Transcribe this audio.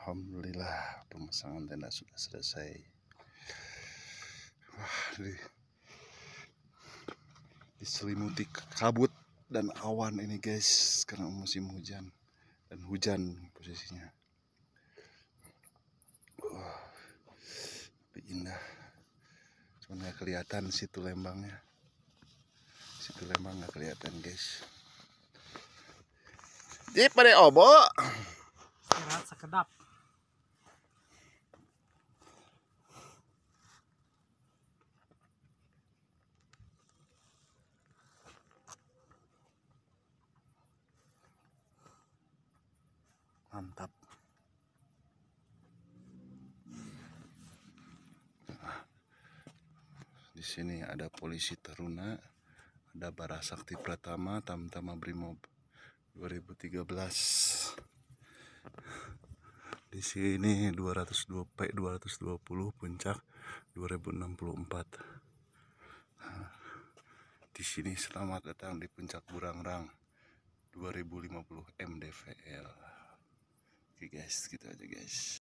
Alhamdulillah pemasangan tenda sudah selesai. Wah, di, diselimuti kabut dan awan ini guys karena musim hujan dan hujan posisinya. Wah, tapi indah. Cuman nggak kelihatan situ lembangnya. Situ lembang nggak kelihatan guys. Di pada obok. mantap di sini ada polisi teruna ada bara sakti Pratama Tamtama Brimob 2013 di sini 202 P 220 puncak 2064 di sini selamat datang di puncak Burangrang 2050 MDVL Oke guys, gitu aja guys.